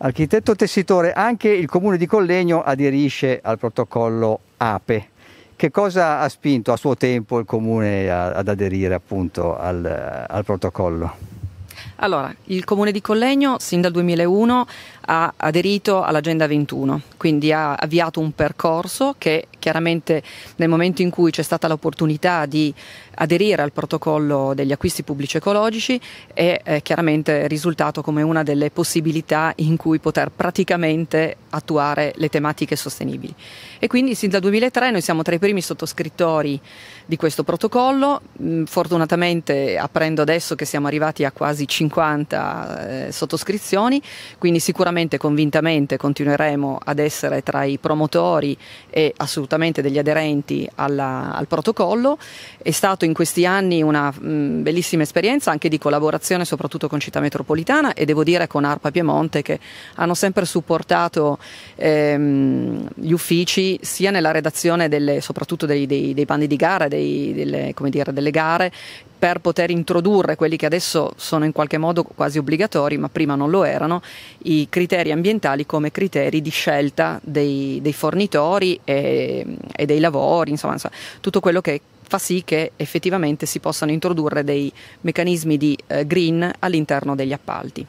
Architetto tessitore, anche il comune di Collegno aderisce al protocollo APE. Che cosa ha spinto a suo tempo il comune ad aderire appunto al, al protocollo? Allora, il Comune di Collegno sin dal 2001 ha aderito all'Agenda 21, quindi ha avviato un percorso che chiaramente nel momento in cui c'è stata l'opportunità di aderire al protocollo degli acquisti pubblici ecologici è eh, chiaramente risultato come una delle possibilità in cui poter praticamente attuare le tematiche sostenibili. E quindi sin dal 2003 noi siamo tra i primi sottoscrittori di questo protocollo, mm, fortunatamente apprendo adesso che siamo arrivati a quasi 50 eh, sottoscrizioni, quindi sicuramente convintamente continueremo ad essere tra i promotori e assolutamente degli aderenti alla, al protocollo. È stato in questi anni una mh, mm, bellissima esperienza anche di collaborazione soprattutto con Città Metropolitana e devo dire con ARPA Piemonte che hanno sempre supportato ehm, gli uffici sia nella redazione delle, soprattutto dei, dei, dei, bandi di gara, dei, delle, dire, delle gare, per poter introdurre quelli che adesso sono in qualche modo quasi obbligatori, ma prima non lo erano, i criteri ambientali come criteri di scelta dei, dei fornitori e, e, dei lavori, insomma, insomma, tutto quello che fa sì che effettivamente si possano introdurre dei meccanismi di eh, green all'interno degli appalti.